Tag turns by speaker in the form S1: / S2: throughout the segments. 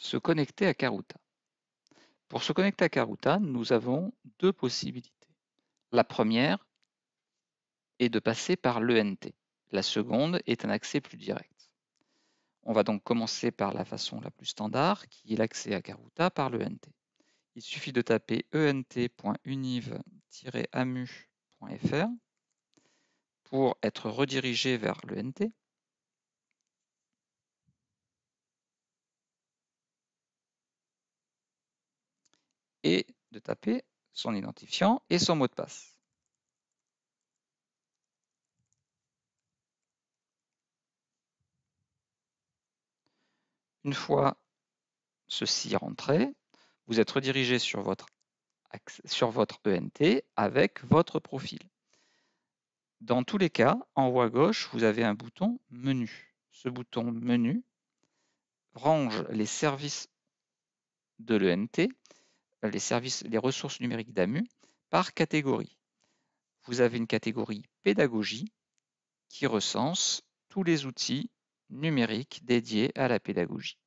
S1: se connecter à Karuta. Pour se connecter à Karuta, nous avons deux possibilités. La première est de passer par l'ENT. La seconde est un accès plus direct. On va donc commencer par la façon la plus standard, qui est l'accès à Karuta par l'ENT. Il suffit de taper ent.univ-amu.fr pour être redirigé vers l'ENT. et de taper son identifiant et son mot de passe. Une fois ceci rentré, vous êtes redirigé sur votre, sur votre ENT avec votre profil. Dans tous les cas, en haut à gauche, vous avez un bouton Menu. Ce bouton Menu range les services de l'ENT les services, les ressources numériques d'AMU par catégorie. Vous avez une catégorie pédagogie qui recense tous les outils numériques dédiés à la pédagogie.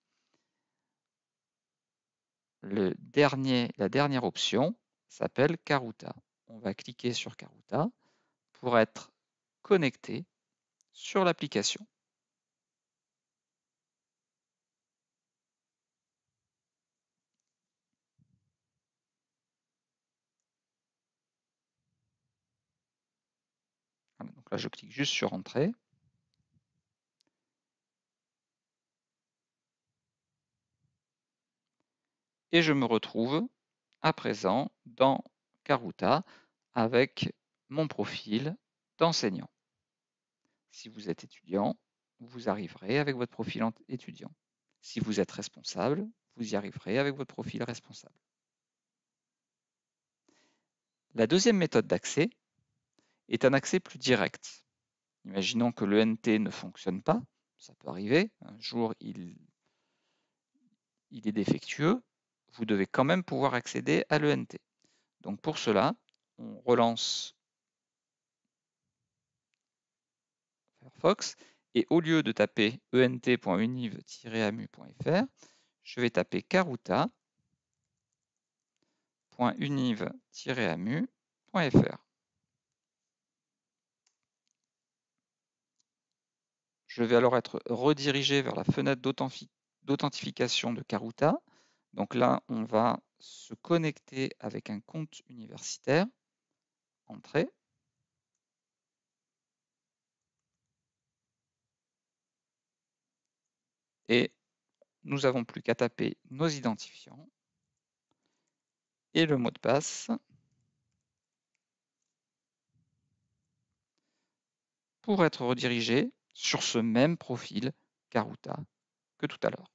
S1: Le dernier, la dernière option s'appelle Caruta. On va cliquer sur Caruta pour être connecté sur l'application. Donc là, je clique juste sur Entrée. Et je me retrouve à présent dans Caruta avec mon profil d'enseignant. Si vous êtes étudiant, vous arriverez avec votre profil étudiant. Si vous êtes responsable, vous y arriverez avec votre profil responsable. La deuxième méthode d'accès, est un accès plus direct. Imaginons que l'ENT ne fonctionne pas, ça peut arriver, un jour il, il est défectueux, vous devez quand même pouvoir accéder à l'ENT. Donc pour cela, on relance Firefox et au lieu de taper ent.univ-amu.fr, je vais taper caruta.univ-amu.fr. Je vais alors être redirigé vers la fenêtre d'authentification de Caruta. Donc là, on va se connecter avec un compte universitaire. Entrée. Et nous n'avons plus qu'à taper nos identifiants et le mot de passe pour être redirigé sur ce même profil Karuta que tout à l'heure.